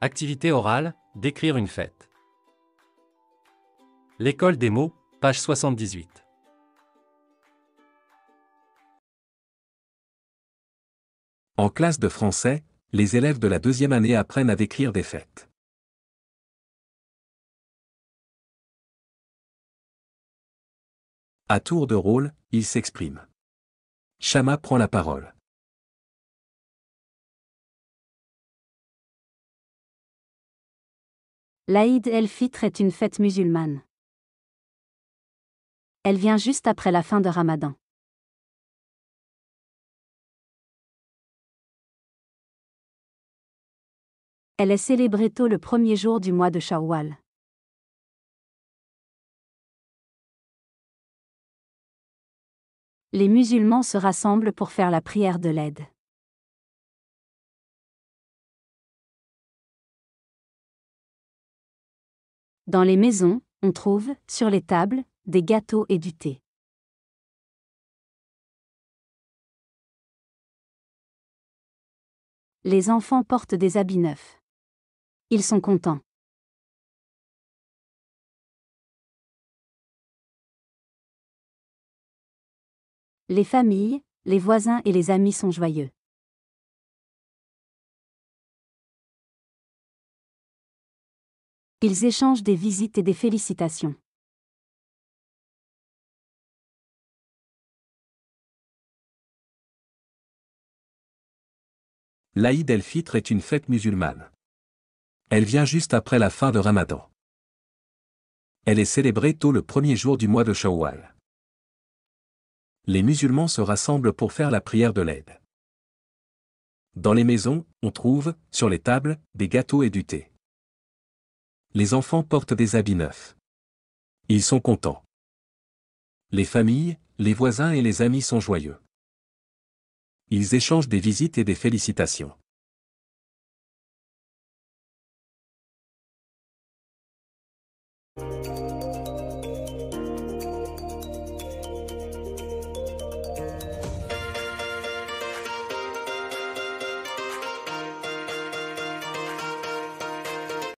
Activité orale, décrire une fête. L'école des mots, page 78. En classe de français, les élèves de la deuxième année apprennent à décrire des fêtes. À tour de rôle, ils s'expriment. Chama prend la parole. l'Aïd el-Fitr est une fête musulmane. Elle vient juste après la fin de Ramadan. Elle est célébrée tôt le premier jour du mois de Shawwal. Les musulmans se rassemblent pour faire la prière de l'aide. Dans les maisons, on trouve, sur les tables, des gâteaux et du thé. Les enfants portent des habits neufs. Ils sont contents. Les familles, les voisins et les amis sont joyeux. Ils échangent des visites et des félicitations. L'Aïd el-Fitr est une fête musulmane. Elle vient juste après la fin de Ramadan. Elle est célébrée tôt le premier jour du mois de Shawwal. Les musulmans se rassemblent pour faire la prière de l'aide. Dans les maisons, on trouve, sur les tables, des gâteaux et du thé les enfants portent des habits neufs. Ils sont contents. Les familles, les voisins et les amis sont joyeux. Ils échangent des visites et des félicitations.